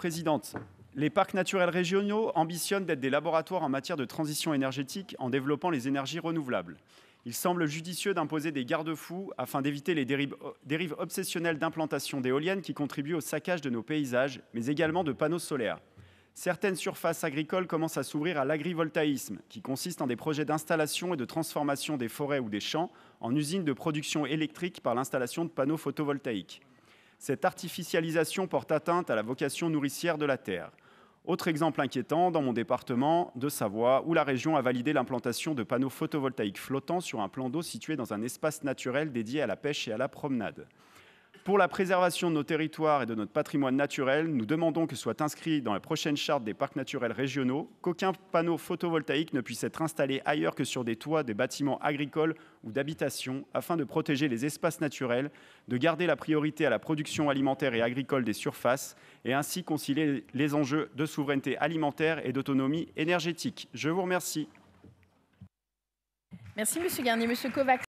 présidente, les parcs naturels régionaux ambitionnent d'être des laboratoires en matière de transition énergétique en développant les énergies renouvelables. Il semble judicieux d'imposer des garde-fous afin d'éviter les dérives, dérives obsessionnelles d'implantation d'éoliennes qui contribuent au saccage de nos paysages, mais également de panneaux solaires. Certaines surfaces agricoles commencent à s'ouvrir à l'agrivoltaïsme, qui consiste en des projets d'installation et de transformation des forêts ou des champs en usines de production électrique par l'installation de panneaux photovoltaïques. Cette artificialisation porte atteinte à la vocation nourricière de la terre. Autre exemple inquiétant, dans mon département de Savoie, où la région a validé l'implantation de panneaux photovoltaïques flottants sur un plan d'eau situé dans un espace naturel dédié à la pêche et à la promenade. Pour la préservation de nos territoires et de notre patrimoine naturel, nous demandons que soit inscrit dans la prochaine charte des parcs naturels régionaux qu'aucun panneau photovoltaïque ne puisse être installé ailleurs que sur des toits des bâtiments agricoles ou d'habitation afin de protéger les espaces naturels, de garder la priorité à la production alimentaire et agricole des surfaces et ainsi concilier les enjeux de souveraineté alimentaire et d'autonomie énergétique. Je vous remercie. Merci Monsieur Garnier. Monsieur Kovacs.